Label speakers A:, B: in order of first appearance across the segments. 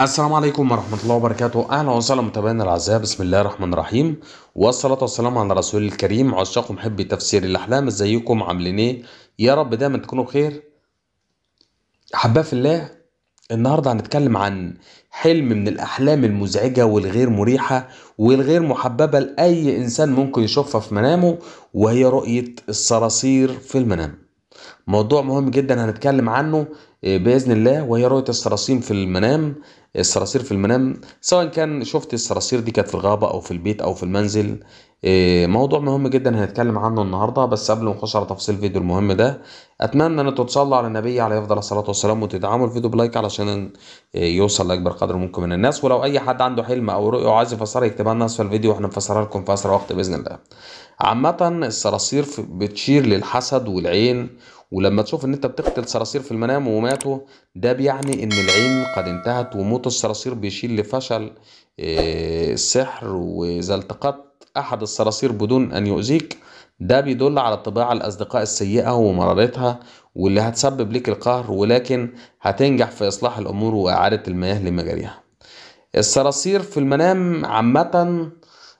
A: السلام عليكم ورحمة الله وبركاته أهلا وسهلا متابعينا الأعزاء بسم الله الرحمن الرحيم والصلاة والسلام على رسول الكريم عشاق محبي تفسير الأحلام ازيكم عاملين إيه يا رب دايما تكونوا بخير أحباء في الله النهاردة هنتكلم عن حلم من الأحلام المزعجة والغير مريحة والغير محببة لأي إنسان ممكن يشوفها في منامه وهي رؤية الصراصير في المنام موضوع مهم جدا هنتكلم عنه آه، باذن الله وهي رؤيه الصراصير في المنام آه، الصراصير في المنام سواء كان شفت الصراصير دي كانت في الغابه او في البيت او في المنزل آه، موضوع مهم جدا هنتكلم عنه النهارده بس قبل ما نخش على تفصيل الفيديو المهم ده اتمنى ان انتوا تصلوا على النبي عليه افضل الصلاه والسلام وتدعموا الفيديو بلايك علشان يوصل لاكبر قدر ممكن من الناس ولو اي حد عنده حلم او رؤيه وعايز يفسرها يكتبها لنا اسفل الفيديو واحنا نفسرها لكم في اسرع وقت باذن الله عامه الصراصير بتشير للحسد والعين ولما تشوف ان انت بتقتل صراصير في المنام وماتوا ده بيعني ان العين قد انتهت وموت الصراصير بيشيل لفشل السحر آه، واذا التقطت احد الصراصير بدون ان يؤذيك ده بيدل على طباع الأصدقاء السيئة ومرارتها واللي هتسبب لك القهر ولكن هتنجح في إصلاح الأمور وإعادة المياه لمجاريها الصراصير في المنام عامة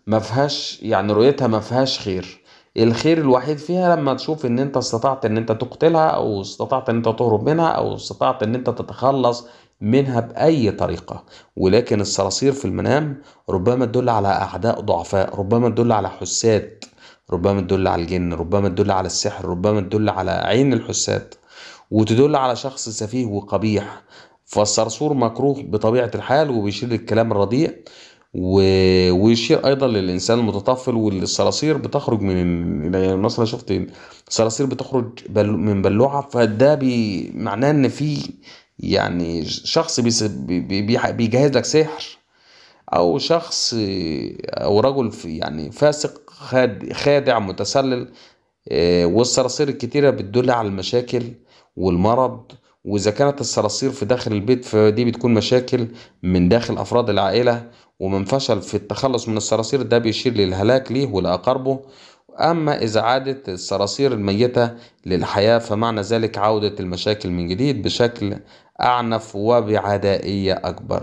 A: مفهاش يعني رؤيتها مفهاش خير الخير الوحيد فيها لما تشوف ان انت استطعت ان انت تقتلها او استطعت ان انت تهرب منها او استطعت ان انت تتخلص منها بأي طريقة ولكن الصراصير في المنام ربما تدل على أعداء ضعفاء ربما تدل على حساد ربما تدل على الجن ربما تدل على السحر ربما تدل على عين الحساد وتدل على شخص سفيه وقبيح فالصرصور مكروه بطبيعة الحال وبيشيل الكلام الرديء ويشير ايضا للانسان المتطفل والصراصير بتخرج من يعني مثلا شفت صراصير بتخرج بل من بلوعه فده بي... معناه ان في يعني شخص بي... بيجهز لك سحر او شخص او رجل يعني فاسق خادع متسلل آه، والصراصير الكتيرة بتدل على المشاكل والمرض وإذا كانت الصراصير في داخل البيت فدي بتكون مشاكل من داخل أفراد العائلة ومن فشل في التخلص من الصراصير ده بيشير للهلاك ليه ولأقاربه أما إذا عادت الصراصير الميتة للحياة فمعنى ذلك عودة المشاكل من جديد بشكل أعنف وبعدائية أكبر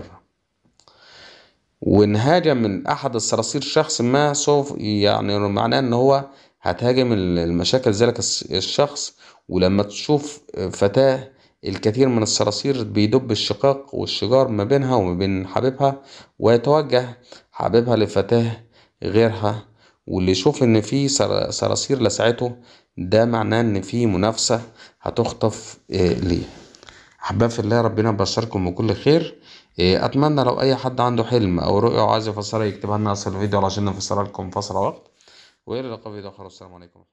A: وإن هاجم من أحد الصراصير شخص ما سوف يعني معناه إن هو هتهاجم المشاكل ذلك الشخص ولما تشوف فتاة الكثير من الصراصير بيدب الشقاق والشجار ما بينها وما بين حبيبها ويتوجه حبيبها لفتاة غيرها واللي يشوف ان في صراصير لسعته ده معناه ان في منافسة هتخطف آه، ليه أحباب في الله ربنا يبشركم بكل خير آه، أتمنى لو أي حد عنده حلم أو رؤية وعايز يفسرها يكتبها لنا أصل الفيديو علشان نفسرها لكم فصل وقت وإلى اللقاء في فيديو آخر والسلام عليكم